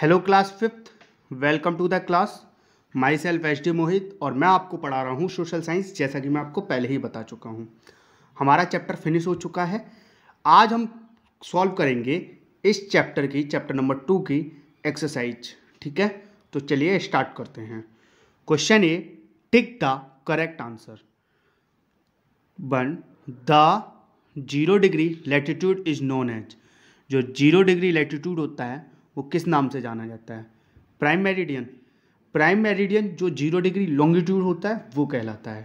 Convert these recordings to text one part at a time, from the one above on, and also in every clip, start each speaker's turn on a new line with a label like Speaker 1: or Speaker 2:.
Speaker 1: hello class fifth welcome to the class myself H D Mohit और मैं आपको पढ़ा रहा हूँ सोशल साइंस जैसा कि मैं आपको पहले ही बता चुका हूँ हमारा चैप्टर फिनिश हो चुका है आज हम सॉल्व करेंगे इस चैप्टर की चैप्टर नंबर टू की एक्सरसाइज ठीक है तो चलिए स्टार्ट करते हैं question A tick the correct answer one the zero degree latitude is known as जो जीरो डिग्री लैटिट्यूड होता है वो किस नाम से जाना जाता है प्राइम मेरिडियन प्राइम मेरिडियन जो जीरो डिग्री लॉन्गिट्यूड होता है वो कहलाता है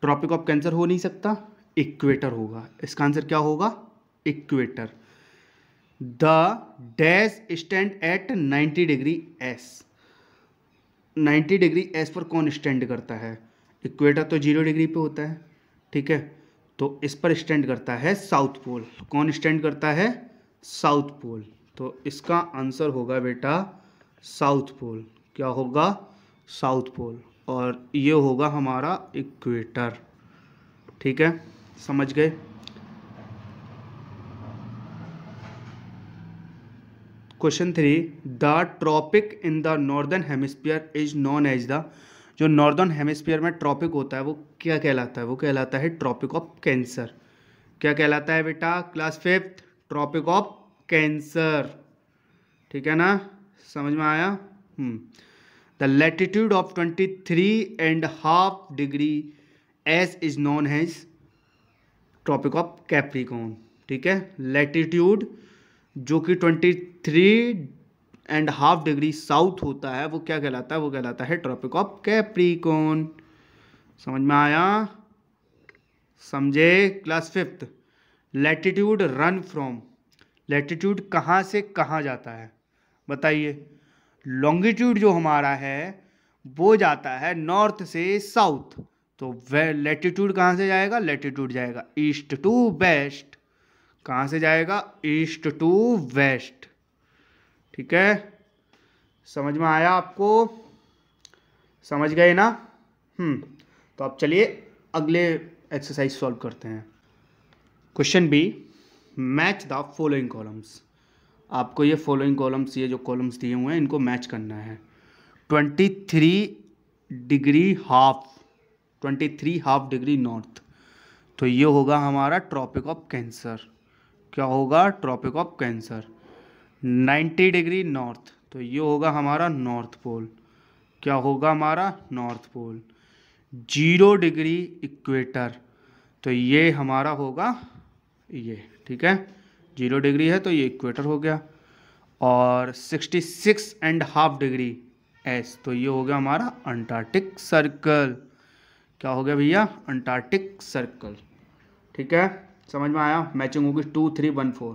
Speaker 1: ट्रॉपिक ऑफ कैंसर हो नहीं सकता इक्वेटर होगा इसका आंसर क्या होगा equator the dash stand at 90 degree S 90 degree S पर कौन स्टैंड करता है इक्वेटर तो जीरो डिग्री पे होता है ठीक है तो इस पर स्टैंड करता है साउथ पोल कौन स्टैंड करता है साउथ पोल तो इसका आंसर होगा बेटा साउथ पोल क्या होगा साउथ पोल और ये होगा हमारा इक्वेटर ठीक है समझ गए question three the tropic in the northern hemisphere is known as the जो नॉर्दर्न हेमिस्फीयर में ट्रॉपिक होता है वो क्या कहलाता है वो कहलाता है ट्रॉपिक ऑफ कैंसर क्या कहलाता है बेटा class fifth tropic of cancer ठीक है ना समझ में आया the latitude of twenty three and half degree S is known as tropic of Capricorn ठीक है लेटिट्यूड जो कि twenty three and half degree south होता है वो क्या कहलाता है वो कहलाता है ट्रॉपिक ऑफ कैप्रिकॉन समझ में आया समझे class fifth latitude run from latitude कहाँ से कहाँ जाता है बताइए लॉन्गिट्यूड जो हमारा है वो जाता है नॉर्थ से साउथ तो वे लेटीट्यूड कहाँ से जाएगा लेटीट्यूड जाएगा ईस्ट टू वेस्ट कहाँ से जाएगा ईस्ट टू वेस्ट ठीक है समझ में आया आपको समझ गए ना हम्म तो अब चलिए अगले एक्सरसाइज सॉल्व करते हैं question B match the following columns आपको ये फॉलोइंग कॉलम्स ये जो कॉलम्स दिए हुए हैं इनको मैच करना है twenty three degree half twenty three half degree north तो ये होगा हमारा ट्रॉपिक ऑफ कैंसर क्या होगा tropic of cancer ninety degree north तो ये होगा हमारा नॉर्थ पोल क्या होगा हमारा north pole zero degree equator तो ये हमारा होगा ये ठीक है जीरो डिग्री है तो ये इक्वेटर हो गया और sixty six and half degree S तो ये हो गया हमारा अंटार्कटिक सर्कल क्या हो गया भैया अंटार्कटिक सर्कल ठीक है समझ में आया मैचिंग होगी टू थ्री वन फोर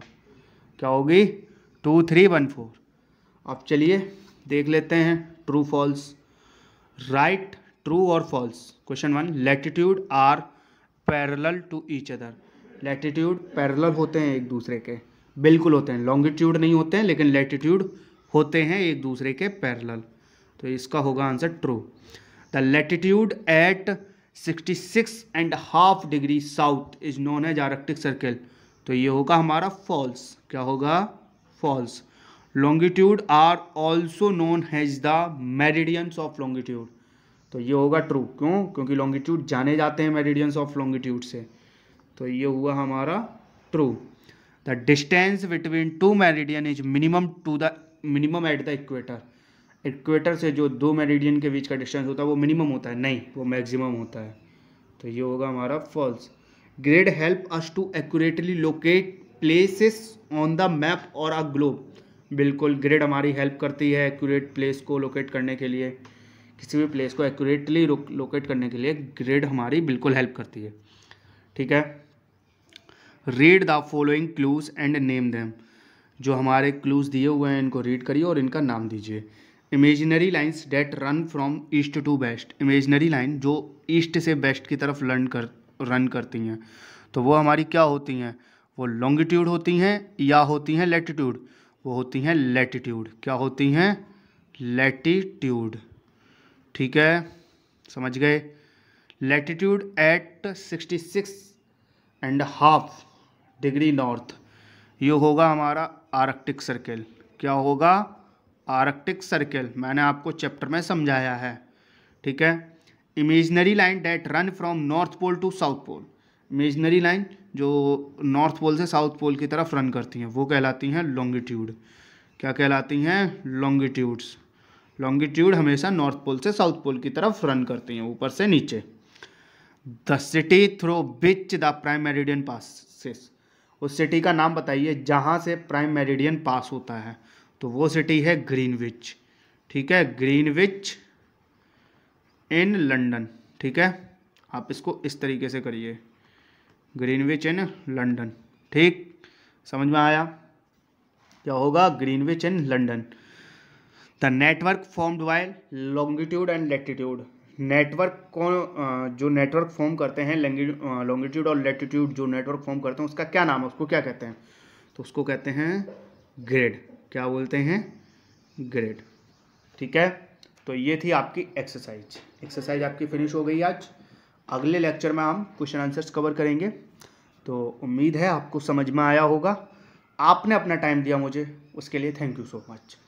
Speaker 1: क्या होगी टू थ्री वन फोर अब चलिए देख लेते हैं ट्रू फॉल्स राइट ट्रू और false question one latitude are parallel to each other latitude parallel होते हैं एक दूसरे के बिल्कुल होते हैं लॉन्गिट्यूड नहीं होते हैं लेकिन लेटीट्यूड होते हैं एक दूसरे के पैरेलल तो इसका होगा answer true the latitude at 66 and half degree south is known as Arctic circle तो ये होगा हमारा फॉल्स क्या होगा false longitude are also known as the meridians of longitude तो ये होगा ट्रू क्यों क्योंकि लॉन्गिट्यूड जाने जाते हैं मेरिडियंस ऑफ लॉन्गिट्यूड से तो ये हुआ हमारा true the distance between two meridian is minimum to the minimum at the equator equator से जो दो मेरिडियन के बीच का डिस्टेंस होता है वो मिनिमम होता है नहीं वो मैक्सिमम होता है तो ये होगा हमारा false grid help us to accurately locate places on the map और अ ग्लोब बिल्कुल ग्रेड हमारी हेल्प करती है एक्यूरेट प्लेस को लोकेट करने के लिए किसी भी प्लेस को एक्यूरेटली लोकेट करने के लिए ग्रेड हमारी बिल्कुल हेल्प करती है ठीक है read the following clues and name them जो हमारे क्लूज दिए हुए हैं इनको रीड करिए और इनका नाम दीजिए imaginary lines that run from east to west imaginary line जो ईस्ट से बेस्ट की तरफ लर्न कर रन करती हैं तो वो हमारी क्या होती हैं वो लॉन्गिट्यूड होती हैं या होती हैं लेटीट्यूड वो होती हैं लेटीट्यूड क्या होती हैं लेटीट्यूड ठीक है समझ गए latitude at sixty six and half degree north ये होगा हमारा आर्कटिक सर्कल क्या होगा आर्कटिक सर्किल मैंने आपको चैप्टर में समझाया है ठीक है imaginary line that run from north pole to south pole imaginary line जो नॉर्थ पोल से साउथ पोल की तरफ रन करती हैं वो कहलाती हैं लॉन्गिट्यूड क्या कहलाती हैं लॉन्गिट्यूड्स लॉन्गिट्यूड हमेशा नॉर्थ पोल से साउथ पोल की तरफ रन करती हैं ऊपर से नीचे the city through which the prime meridian passes उस सिटी का नाम बताइए जहाँ से प्राइम मेरिडियन पास होता है तो वो सिटी है ग्रीनविच ठीक है ग्रीनविच इन लंडन ठीक है आप इसको इस तरीके से करिए ग्रीनविच इन लंडन ठीक समझ में आया क्या होगा Greenwich in London the network formed while longitude and latitude network को जो नेटवर्क फॉर्म करते हैं लॉन्गिट्यूड और लेटिट्यूड जो नेटवर्क फॉर्म करते हैं उसका क्या नाम है उसको क्या कहते हैं तो उसको कहते हैं ग्रेड क्या बोलते हैं ग्रेड ठीक है तो ये थी आपकी एक्सरसाइज एक्सरसाइज आपकी फिनिश हो गई आज अगले लेक्चर में हम क्वेश्चन आंसर्स कवर करेंगे तो उम्मीद है आपको समझ में आया होगा आपने अपना टाइम दिया मुझे उसके लिए थैंक यू सो मच